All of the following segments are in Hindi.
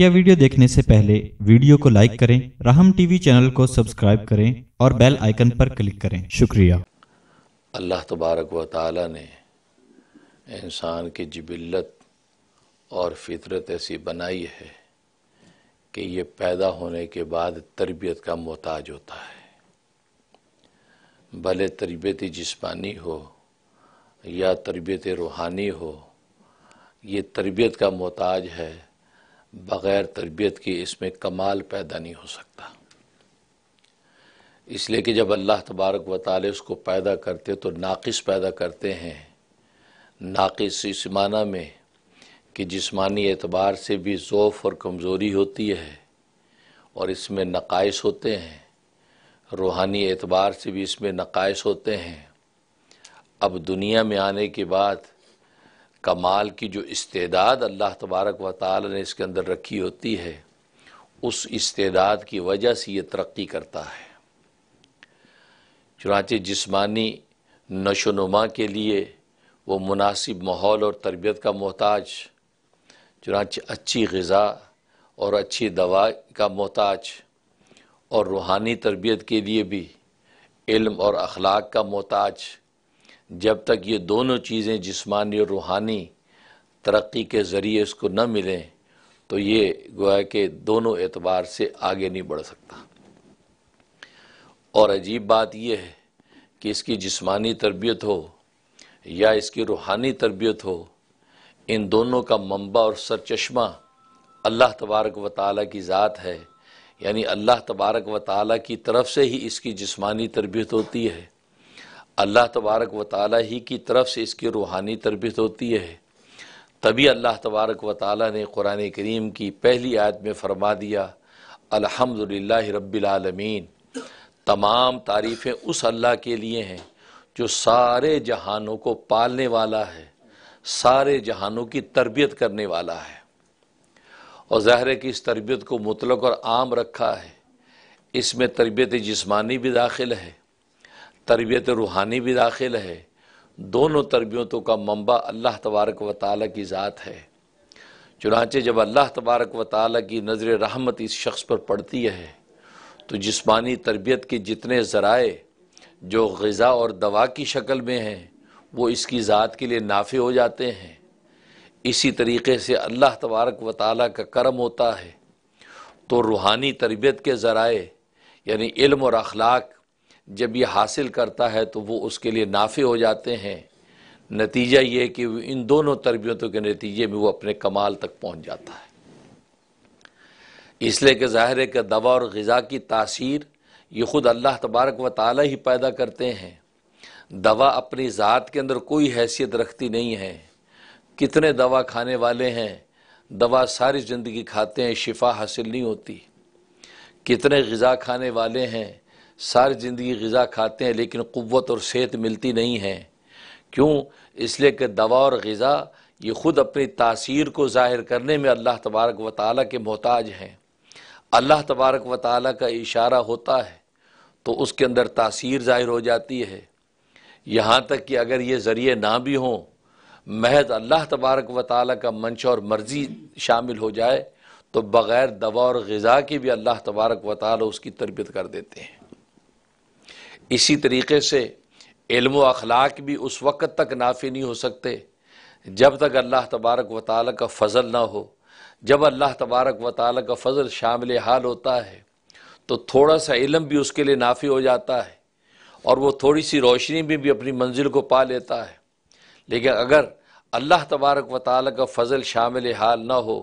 मुख्य वीडियो देखने से पहले वीडियो को लाइक करें राहम टीवी चैनल को सब्सक्राइब करें और बेल आइकन पर क्लिक करें शुक्रिया अल्लाह तबारक व ताली ने इंसान की जबिलत और फितरत ऐसी बनाई है कि ये पैदा होने के बाद तरबियत का मोहताज होता है भले तरबियत जिस्मानी हो या तरबियत रूहानी हो ये तरबियत का मोहताज है बग़ैर तरबियत के इसमें कमाल पैदा नहीं हो सकता इसलिए कि जब अल्लाह तबारक व ताल उसको पैदा करते तो नाक़स पैदा करते हैं नाक़स इस माना में कि जिसमानी एतबार से भी ज़ोफ़ और कमज़ोरी होती है और इसमें नक़ाइस होते हैं रूहानी एतबार से भी इसमें नक़ाइस होते हैं अब दुनिया में आने के बाद कमाल की जो इस्तेदाद अल्लाह तबारक व ताल ने इसके अंदर रखी होती है उस इस्तेदाद की वजह से ये तरक्की करता है चुनाचे जिस्मानी नशोनुमा के लिए वो मुनासिब माहौल और तरबियत का मोहताज चुनाच अच्छी गज़ा और अच्छी दवा का मोहताज और रूहानी तरबियत के लिए भी इल्म और अखलाक का मोहताज जब तक ये दोनों चीज़ें जिस्मानी और रूहानी तरक्की के ज़रिए इसको न मिलें तो ये गोया के दोनों एतबार से आगे नहीं बढ़ सकता और अजीब बात यह है कि इसकी जिस्मानी तरबियत हो या इसकी रूहानी तरबियत हो इन दोनों का मंबा और सरचश्मा अल्लाह तबारक व ताली की ज़ात है यानी अल्लाह तबारक व ताली की तरफ से ही इसकी जिस्मानी तरबियत होती है अल्लाह तबारक व ताली ही की तरफ से इसकी रूहानी तरबियत होती है तभी अल्लाह तबारक व ताली ने कुरान करीम की पहली आयत में फरमा दिया अलहमदल रबालमीन तमाम तारीफ़ें उस अल्लाह के लिए हैं जो सारे जहानों को पालने वाला है सारे जहानों की तरबियत करने वाला है और ज़ाहिर की इस तरबियत को मुतलक और आम रखा है इसमें तरबियत जिसमानी भी दाखिल है तरबियत रूहानी भी दाखिल है दोनों तरबियतों का मंबा अल्लाह तबारक व ताली की ज़ात है चुनाचे जब अल्लाह तबारक व ताली की नज़र रहमत इस शख्स पर पड़ती है तो जिस्मानी तरबियत के जितने ज़राए जो गज़ा और दवा की शक्ल में हैं वो इसकी ज़ात के लिए नाफे हो जाते हैं इसी तरीके से अल्लाह तबारक व ताली का करम होता है तो रूहानी तरबियत के ज़राए यानी इल्म और अखलाक जब ये हासिल करता है तो वो उसके लिए नाफे हो जाते हैं नतीजा ये कि इन दोनों तरबियतों के नतीजे में वो अपने कमाल तक पहुँच जाता है इसलिए कि ज़ाहिर के दवा और ग़ा की तासीर ये ख़ुद अल्लाह तबारक व ताली ही पैदा करते हैं दवा अपनी ज़ात के अंदर कोई हैसियत रखती नहीं है कितने दवा खाने वाले हैं दवा सारी ज़िंदगी खाते हैं शिफा हासिल नहीं होती कितने गज़ा खाने वाले हैं सारी ज़िंदगी गज़ा खाते हैं लेकिन क़वत और सेहत मिलती नहीं है क्यों इसलिए कि दवा और गज़ा ये ख़ुद अपनी तासीर को ज़ाहिर करने में अल्लाह तबारक व ताली के मोहताज हैं अल्लाह तबारक व ताली का इशारा होता है तो उसके अंदर तासीर ज़ाहिर हो जाती है यहाँ तक कि अगर ये ज़रिए ना भी हों महज अल्लाह तबारक व ताली का मंशा और मर्ज़ी शामिल हो जाए तो बग़ैर दवा और गज़ा की भी अल्लाह तबारक व ताली उसकी तरबियत कर देते हैं इसी तरीके से इल्म अखलाक भी उस वक़्त तक नाफी नहीं हो सकते जब तक अल्लाह तबारक व ताल का फ़ज़ल ना हो जब अल्लाह तबारक व ताल का फ़ज़ल शामिल हाल होता है तो थोड़ा सा इलम भी उसके लिए नाफी हो जाता है और वो थोड़ी सी रोशनी भी, भी अपनी मंजिल को पा लेता है लेकिन अगर अल्लाह तबारक व ताल का फ़ज़ल शामिल हाल ना हो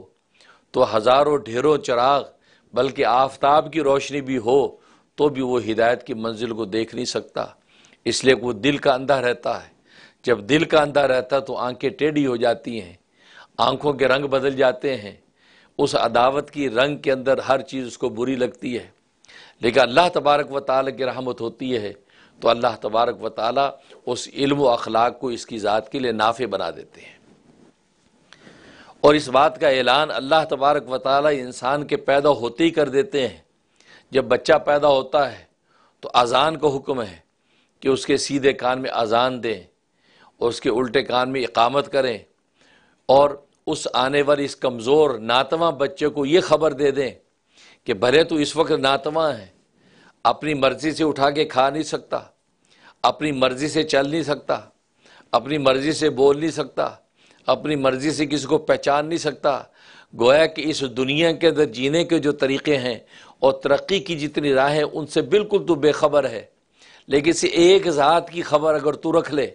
तो हज़ारों ढेरों चराग बल्कि आफ्ताब की रोशनी भी हो तो भी वो हिदायत की मंजिल को देख नहीं सकता इसलिए वो दिल का अंधा रहता है जब दिल का अंधा रहता तो आंखें टेढ़ी हो जाती हैं आंखों के रंग बदल जाते हैं उस अदावत की रंग के अंदर हर चीज़ उसको बुरी लगती है लेकिन अल्लाह तबारक व ताल की रहमत होती है तो अल्लाह तबारक व ताल उस इल्म अखलाक को इसकी ज़ात के लिए नाफे बना देते हैं और इस बात का ऐलान अल्लाह तबारक व ताली इंसान के पैदा होते ही कर देते हैं जब बच्चा पैदा होता है तो अज़ान का हुक्म है कि उसके सीधे कान में अज़ान दें और उसके उल्टे कान में इकामत करें और उस आने वाली इस कमज़ोर नातवा बच्चे को ये खबर दे दें कि भले तो इस वक्त नातवा है अपनी मर्ज़ी से उठा के खा नहीं सकता अपनी मर्ज़ी से चल नहीं सकता अपनी मर्ज़ी से बोल नहीं सकता अपनी मर्ज़ी से किसी को पहचान नहीं सकता गोया कि इस दुनिया के अंदर जीने के जो तरीक़े हैं और तरक्की की जितनी राहें उनसे बिल्कुल तो बेखबर है लेकिन से एक ज़ात की खबर अगर तू रख ले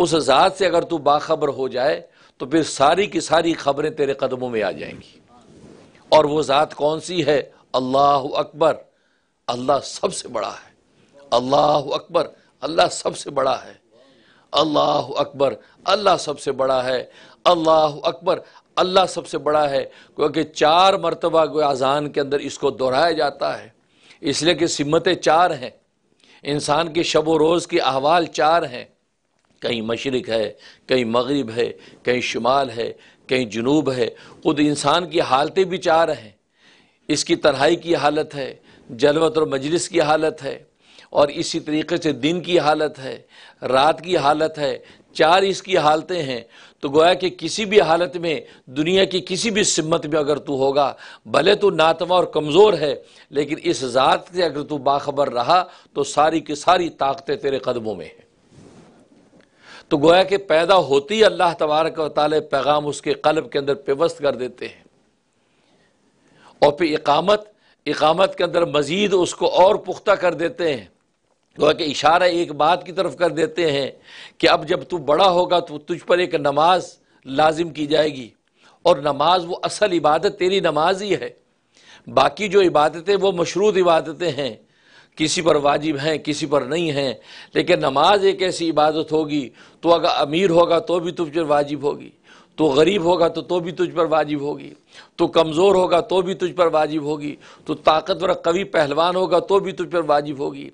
उस ज़ात से अगर तू बाखबर हो जाए तो फिर सारी की सारी खबरें तेरे कदमों में आ जाएंगी और वो ज़ात कौन सी है अल्लाह अकबर अल्लाह सबसे बड़ा है अल्लाह अकबर अल्लाह सबसे बड़ा है अल्लाह अकबर अल्लाह सबसे बड़ा है अल्लाह अकबर अल्लाह सबसे बड़ा है क्योंकि चार मरतबा को अजान के अंदर इसको दोहराया जाता है इसलिए कि सिमतें चार हैं इंसान की शब व रोज़ की अहवाल चार हैं कहीं मशरक है कहीं मगरब है कहीं शुमाल है कहीं जनूब है ख़ुद इंसान की हालतें भी चार हैं इसकी तनहाई की हालत है जलवत और मजलिस की हालत है और इसी तरीके से दिन की हालत है रात की हालत है चार इसकी हालतें हैं तो गोया कि किसी भी हालत में दुनिया की किसी भी सिमत में अगर तू होगा भले तू नातवा और कमज़ोर है लेकिन इस ज़ात से अगर तू बाखबर रहा तो सारी की सारी ताकतें तेरे कदमों में हैं तो गोया कि पैदा होती अल्लाह तबारक ताल पैगाम उसके कलब के अंदर पेवस्त कर देते हैं और फिर इकामत इकामत के अंदर मज़ीद उसको और पुख्ता कर देते हैं तो कि इशारा एक बात की तरफ कर देते हैं कि अब जब तू बड़ा होगा तो तुझ पर एक नमाज लाजिम की जाएगी और नमाज वो असल इबादत तेरी नमाज ही है बाकी जो इबादतें वो मशरूत इबादतें हैं किसी पर वाजिब हैं किसी पर नहीं हैं लेकिन नमाज एक ऐसी इबादत होगी तो अगर अमीर होगा तो भी तुझ पर वाजिब होगी तो गरीब होगा तो तो भी तुझ पर वाजिब होगी तो कमज़ोर होगा तो भी तुझ पर वाजिब होगी तो ताकतवर कवि पहलवान होगा तो भी तुझ पर वाजिब होगी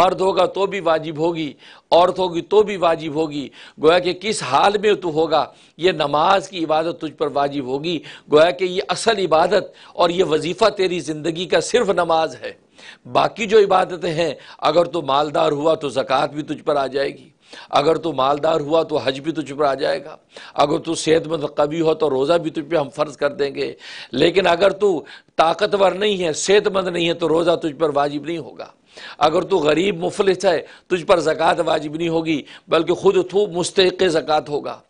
मर्द होगा तो भी वाजिब होगी औरत होगी तो भी वाजिब होगी गोया कि किस हाल में तू होगा ये नमाज की इबादत तुझ पर वाजिब होगी गोया कि ये असल इबादत और ये वजीफ़ा तेरी ज़िंदगी का सिर्फ नमाज है बाकी जो इबादतें हैं अगर तो मालदार हुआ तो ज़क़़त भी तुझ पर आ जाएगी अगर तू मालदार हुआ तो हज भी तुझ पर आ जाएगा अगर तू सेहतमंद कभी हो तो रोज़ा भी तुझ पर हम फ़र्ज कर देंगे लेकिन अगर तू ताकतवर नहीं है सेहतमंद नहीं है तो रोज़ा तुझ पर वाजिब नहीं होगा अगर तू गरीब मुफलिस है तुझ पर ज़क़़त वाजिब नहीं होगी बल्कि ख़ुद तू मुस्तक ज़क़़त होगा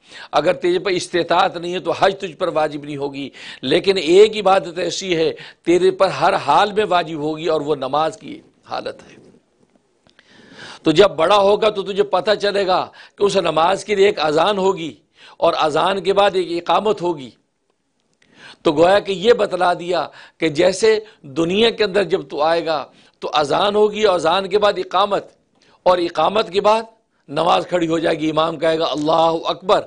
अगर तेरे पर इस्तात नहीं है तो हज तुझ पर वाजिब नहीं होगी लेकिन एक इबादत ऐसी है तेरे पर हर हाल में वाजिब होगी और वह नमाज की हालत है तो जब बड़ा होगा तो तुझे पता चलेगा कि उस नमाज के लिए एक अजान होगी और अजान के बाद एक इकामत होगी तो गोया कि यह बतला दिया कि जैसे दुनिया के अंदर जब तू आएगा तो अजान होगी और अजान के बाद इकामत और इकामत के बाद नमाज खड़ी हो जाएगी इमाम कहेगा अल्लाह अकबर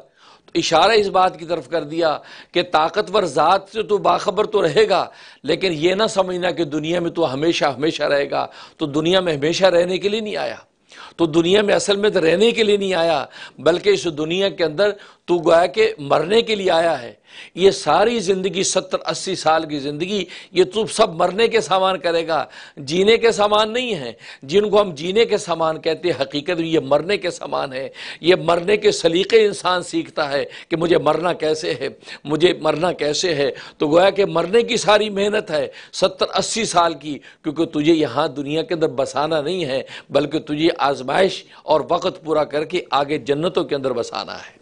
तो इशारा इस बात की तरफ कर दिया कि ताकतवर ज़ात से तो बाखबर तो रहेगा लेकिन यह ना समझना कि दुनिया में तो हमेशा हमेशा रहेगा तो दुनिया में हमेशा रहने के लिए नहीं आया तो दुनिया में असल में तो रहने के लिए नहीं आया बल्कि इस दुनिया के अंदर तू गोया के मरने के लिए आया है ये सारी ज़िंदगी सत्तर अस्सी साल की ज़िंदगी ये तू सब मरने के सामान करेगा जीने के सामान नहीं है जिनको हम जीने के सामान कहते हैं हकीकत ये मरने के सामान है ये मरने के सलीके इंसान सीखता है कि मुझे मरना कैसे है मुझे मरना कैसे है तो गोया कि मरने की सारी मेहनत है सत्तर अस्सी साल की क्योंकि तुझे यहाँ दुनिया के अंदर बसाना नहीं है बल्कि तुझे आज आजमाइश और वक़्त पूरा करके आगे जन्नतों के अंदर बसाना है